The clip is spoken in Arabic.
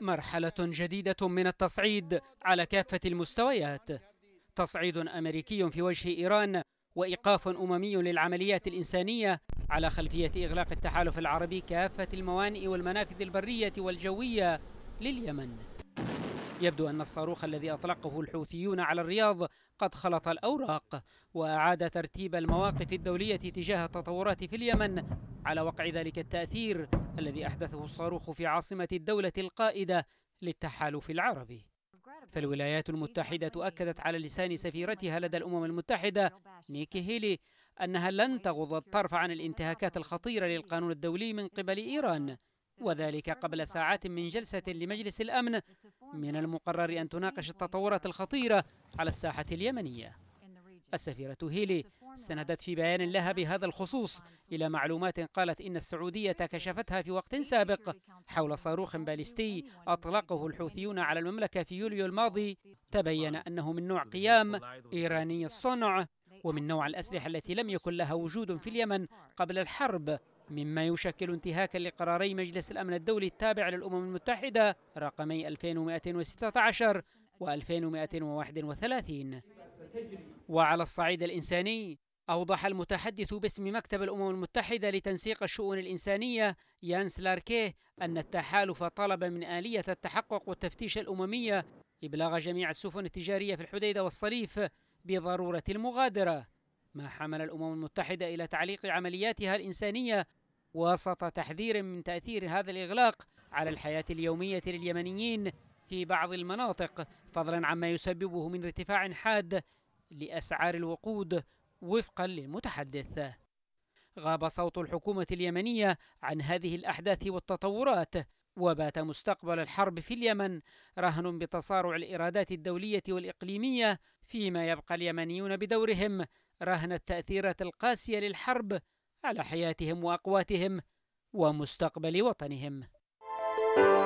مرحلة جديدة من التصعيد على كافة المستويات تصعيد أمريكي في وجه إيران وإيقاف أممي للعمليات الإنسانية على خلفية إغلاق التحالف العربي كافة الموانئ والمنافذ البرية والجوية لليمن يبدو أن الصاروخ الذي أطلقه الحوثيون على الرياض قد خلط الأوراق وأعاد ترتيب المواقف الدولية تجاه التطورات في اليمن على وقع ذلك التأثير الذي أحدثه الصاروخ في عاصمة الدولة القائدة للتحالف العربي فالولايات المتحدة أكدت على لسان سفيرتها لدى الأمم المتحدة نيكي هيلي أنها لن تغض الطرف عن الانتهاكات الخطيرة للقانون الدولي من قبل إيران وذلك قبل ساعات من جلسة لمجلس الأمن من المقرر أن تناقش التطورات الخطيرة على الساحة اليمنية السفيرة هيلي استندت في بيان لها بهذا الخصوص إلى معلومات قالت إن السعودية كشفتها في وقت سابق حول صاروخ باليستي أطلقه الحوثيون على المملكة في يوليو الماضي تبين أنه من نوع قيام إيراني الصنع ومن نوع الأسلحة التي لم يكن لها وجود في اليمن قبل الحرب مما يشكل انتهاكا لقراري مجلس الأمن الدولي التابع للأمم المتحدة رقمي 2216 و2231 وعلى الصعيد الإنساني أوضح المتحدث باسم مكتب الأمم المتحدة لتنسيق الشؤون الإنسانية يانس لاركيه أن التحالف طلب من آلية التحقق والتفتيش الأممية إبلاغ جميع السفن التجارية في الحديدة والصليف بضرورة المغادرة ما حمل الأمم المتحدة إلى تعليق عملياتها الإنسانية وسط تحذير من تأثير هذا الإغلاق على الحياة اليومية لليمنيين في بعض المناطق فضلا عما يسببه من ارتفاع حاد لأسعار الوقود وفقا للمتحدث غاب صوت الحكومة اليمنية عن هذه الأحداث والتطورات وبات مستقبل الحرب في اليمن رهن بتصارع الإيرادات الدولية والإقليمية فيما يبقى اليمنيون بدورهم رهن التأثيرات القاسية للحرب على حياتهم وأقواتهم ومستقبل وطنهم